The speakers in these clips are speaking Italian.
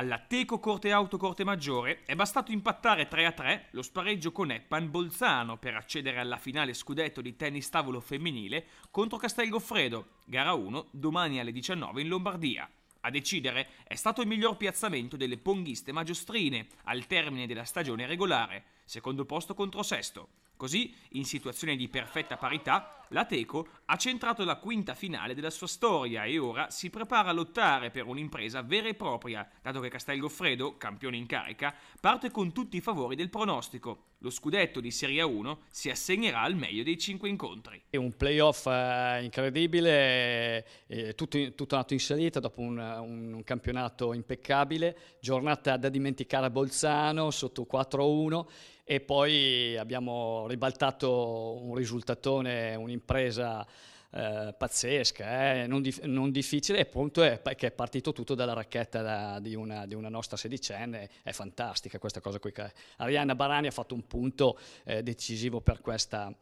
Alla Teco Corte Auto Corte Maggiore è bastato impattare 3-3 lo spareggio con Eppan Bolzano per accedere alla finale scudetto di tennis tavolo femminile contro Castelgoffredo, gara 1 domani alle 19 in Lombardia. A decidere è stato il miglior piazzamento delle ponghiste magiostrine al termine della stagione regolare, secondo posto contro sesto. Così, in situazione di perfetta parità, la Teco ha centrato la quinta finale della sua storia e ora si prepara a lottare per un'impresa vera e propria, dato che Castelgoffredo, campione in carica, parte con tutti i favori del pronostico. Lo scudetto di Serie 1 si assegnerà al meglio dei cinque incontri. È un playoff eh, incredibile, eh, eh, tutto, tutto nato in salita dopo un, un, un campionato impeccabile, giornata da dimenticare a Bolzano sotto 4-1 e poi abbiamo ribaltato un risultatone, un'impresa un'impresa eh, pazzesca, eh, non, dif non, difficile, appunto è, che è partito tutto dalla racchetta da, di, una, di, una, nostra sedicenne, è fantastica questa cosa qui. Arianna Barani ha fatto un punto eh, decisivo per questa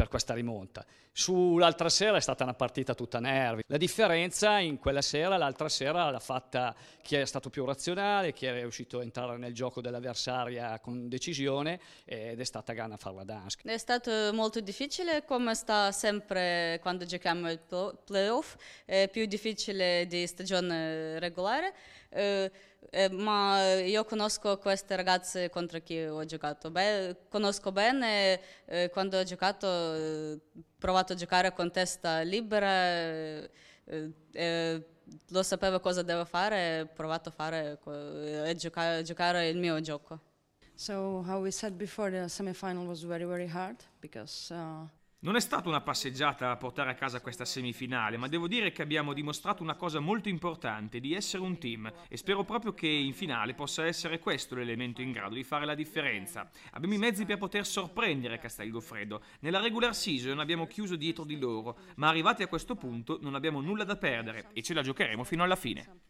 per questa rimonta. Sull'altra sera è stata una partita tutta nervi. La differenza in quella sera, l'altra sera l'ha fatta chi è stato più razionale, chi è riuscito a entrare nel gioco dell'avversaria con decisione ed è stata Gana a farla Dansk. È stato molto difficile come sta sempre quando giochiamo il playoff, è più difficile di stagione regolare. Eh, eh, ma io conosco queste ragazze contro chi ho giocato. Beh, conosco bene eh, quando ho giocato provato a giocare con testa libera, eh, eh, lo sapevo cosa devo fare, ho provato a fare e giocare, giocare il mio gioco. So, come we said before, the semifinal era molto, molto difficile perché non è stata una passeggiata a portare a casa questa semifinale, ma devo dire che abbiamo dimostrato una cosa molto importante, di essere un team, e spero proprio che in finale possa essere questo l'elemento in grado di fare la differenza. Abbiamo i mezzi per poter sorprendere Castelgoffredo. Nella regular season abbiamo chiuso dietro di loro, ma arrivati a questo punto non abbiamo nulla da perdere e ce la giocheremo fino alla fine.